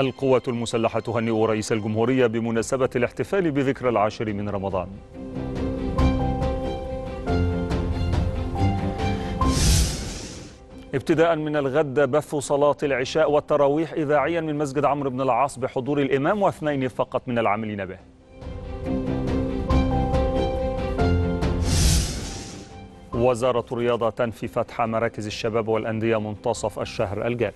القوات المسلحة تهنئ رئيس الجمهورية بمناسبة الاحتفال بذكرى العاشر من رمضان ابتداء من الغد بث صلاة العشاء والتراويح إذاعيا من مسجد عمرو بن العاص بحضور الإمام واثنين فقط من العاملين به وزارة الرياضة تنفي فتح مراكز الشباب والأندية منتصف الشهر الجاري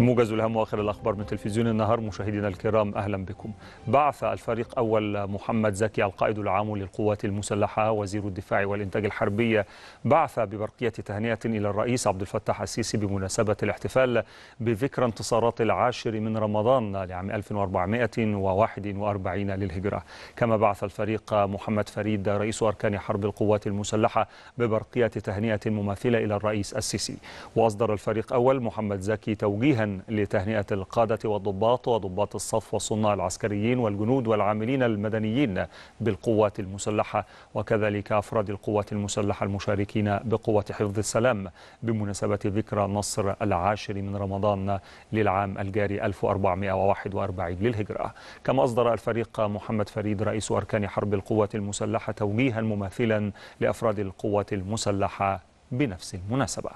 موجز الهم واخر الاخبار من تلفزيون النهار مشاهدينا الكرام اهلا بكم. بعث الفريق اول محمد زكي القائد العام للقوات المسلحه وزير الدفاع والانتاج الحربي بعث ببرقيه تهنئه الى الرئيس عبد الفتاح السيسي بمناسبه الاحتفال بذكرى انتصارات العاشر من رمضان لعام 1441 للهجره. كما بعث الفريق محمد فريد رئيس اركان حرب القوات المسلحه ببرقيه تهنئه مماثله الى الرئيس السيسي. واصدر الفريق اول محمد زكي توجيها لتهنئة القادة والضباط وضباط الصف والصناع العسكريين والجنود والعاملين المدنيين بالقوات المسلحة وكذلك أفراد القوات المسلحة المشاركين بقوة حفظ السلام بمناسبة ذكرى نصر العاشر من رمضان للعام الجاري 1441 للهجرة كما أصدر الفريق محمد فريد رئيس أركان حرب القوات المسلحة توجيها مماثلا لأفراد القوات المسلحة بنفس المناسبة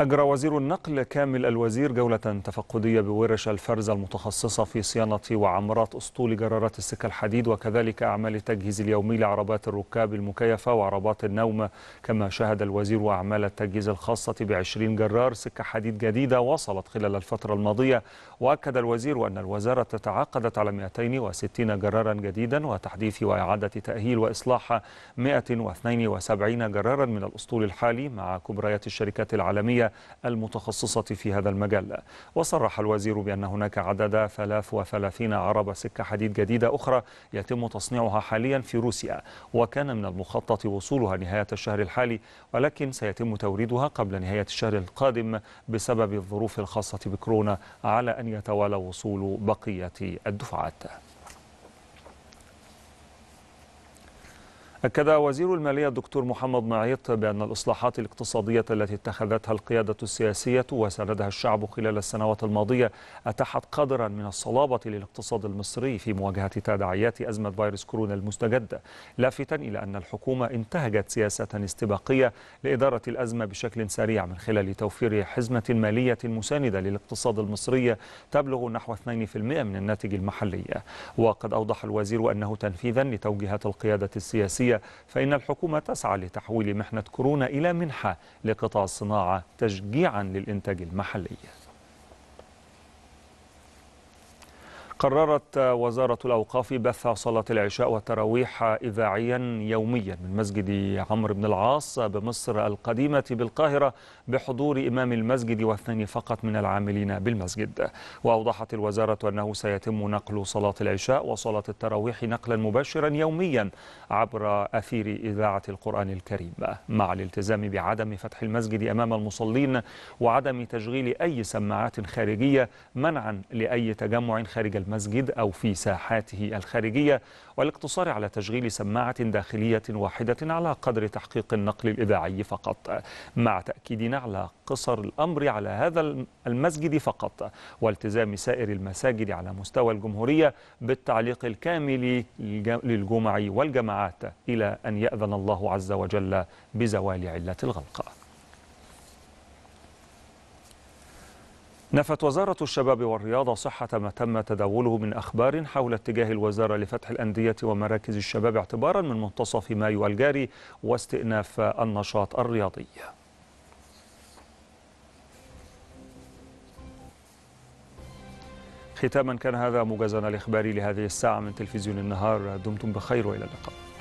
أجرى وزير النقل كامل الوزير جولة تفقدية بورش الفرز المتخصصة في صيانة وعمرات أسطول جرارات السكة الحديد وكذلك أعمال التجهيز اليومي لعربات الركاب المكيفة وعربات النوم كما شهد الوزير أعمال التجهيز الخاصة بعشرين جرار سكة حديد جديدة وصلت خلال الفترة الماضية وأكد الوزير أن الوزارة تعاقدت على 260 جرارا جديدا وتحديث وإعادة تأهيل وإصلاح 172 جرارا من الأسطول الحالي مع كبريات الشركات العالمية المتخصصة في هذا المجال وصرح الوزير بأن هناك عدد 33 عرب سكة حديد جديدة أخرى يتم تصنيعها حاليا في روسيا وكان من المخطط وصولها نهاية الشهر الحالي ولكن سيتم توريدها قبل نهاية الشهر القادم بسبب الظروف الخاصة بكورونا على أن يتوالى وصول بقية الدفعات أكد وزير المالية الدكتور محمد معيط بأن الإصلاحات الاقتصادية التي اتخذتها القيادة السياسية وساندها الشعب خلال السنوات الماضية أتاحت قدرا من الصلابة للاقتصاد المصري في مواجهة تداعيات أزمة فيروس كورونا المستجدة لافتا إلى أن الحكومة انتهجت سياسة استباقية لإدارة الأزمة بشكل سريع من خلال توفير حزمة مالية مساندة للاقتصاد المصري تبلغ نحو 2% من الناتج المحلي وقد أوضح الوزير أنه تنفيذا لتوجيهات القيادة السياسية الرئاسية فإن الحكومة تسعى لتحويل محنة كورونا إلى منحة لقطاع الصناعة تشجيعا للإنتاج المحلي قررت وزارة الأوقاف بث صلاة العشاء والتراويح إذاعيا يوميا من مسجد عمرو بن العاص بمصر القديمة بالقاهرة بحضور إمام المسجد واثنين فقط من العاملين بالمسجد وأوضحت الوزارة أنه سيتم نقل صلاة العشاء وصلاة التراويح نقلا مباشرا يوميا عبر أثير إذاعة القرآن الكريم مع الالتزام بعدم فتح المسجد أمام المصلين وعدم تشغيل أي سماعات خارجية منعا لأي تجمع خارج المسجد المسجد أو في ساحاته الخارجية والاقتصار على تشغيل سماعة داخلية واحدة على قدر تحقيق النقل الإذاعي فقط مع تأكيدنا على قصر الأمر على هذا المسجد فقط والتزام سائر المساجد على مستوى الجمهورية بالتعليق الكامل للجمع والجماعات إلى أن يأذن الله عز وجل بزوال علة الغلقة نفت وزارة الشباب والرياضة صحة ما تم تداوله من أخبار حول اتجاه الوزارة لفتح الأندية ومراكز الشباب اعتبارا من منتصف مايو الجاري واستئناف النشاط الرياضي ختاما كان هذا مجازنا الإخباري لهذه الساعة من تلفزيون النهار دمتم بخير وإلى اللقاء